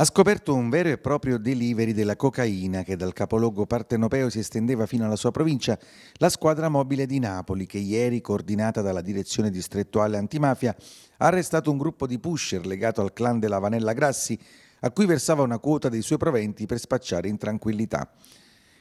ha scoperto un vero e proprio delivery della cocaina che dal capoluogo partenopeo si estendeva fino alla sua provincia, la squadra mobile di Napoli che ieri, coordinata dalla direzione distrettuale antimafia, ha arrestato un gruppo di pusher legato al clan della Vanella Grassi a cui versava una quota dei suoi proventi per spacciare in tranquillità.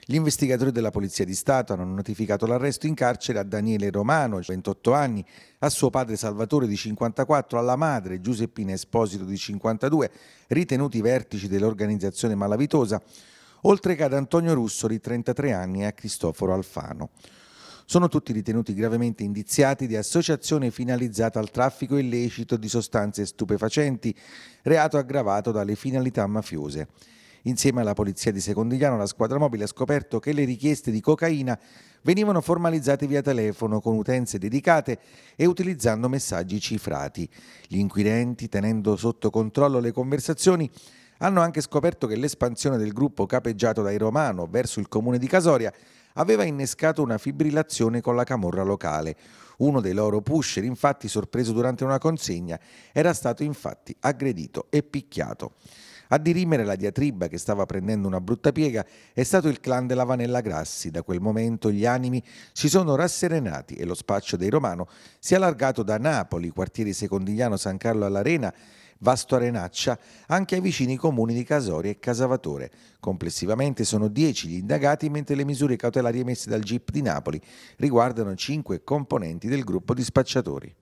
Gli investigatori della Polizia di Stato hanno notificato l'arresto in carcere a Daniele Romano, 28 anni, a suo padre Salvatore di 54, alla madre Giuseppina Esposito di 52, ritenuti vertici dell'organizzazione malavitosa, oltre che ad Antonio Russo di 33 anni e a Cristoforo Alfano. Sono tutti ritenuti gravemente indiziati di associazione finalizzata al traffico illecito di sostanze stupefacenti, reato aggravato dalle finalità mafiose. Insieme alla polizia di Secondigliano, la squadra mobile ha scoperto che le richieste di cocaina venivano formalizzate via telefono con utenze dedicate e utilizzando messaggi cifrati. Gli inquirenti, tenendo sotto controllo le conversazioni, hanno anche scoperto che l'espansione del gruppo capeggiato dai Romano verso il comune di Casoria aveva innescato una fibrillazione con la camorra locale. Uno dei loro pusher, infatti sorpreso durante una consegna, era stato infatti aggredito e picchiato. A dirimere la diatriba che stava prendendo una brutta piega è stato il clan della Vanella Grassi. Da quel momento gli animi si sono rasserenati e lo spaccio dei Romano si è allargato da Napoli, quartieri secondigliano San Carlo all'Arena, Vasto Arenaccia, anche ai vicini comuni di Casoria e Casavatore. Complessivamente sono 10 gli indagati, mentre le misure cautelari emesse dal GIP di Napoli riguardano 5 componenti del gruppo di spacciatori.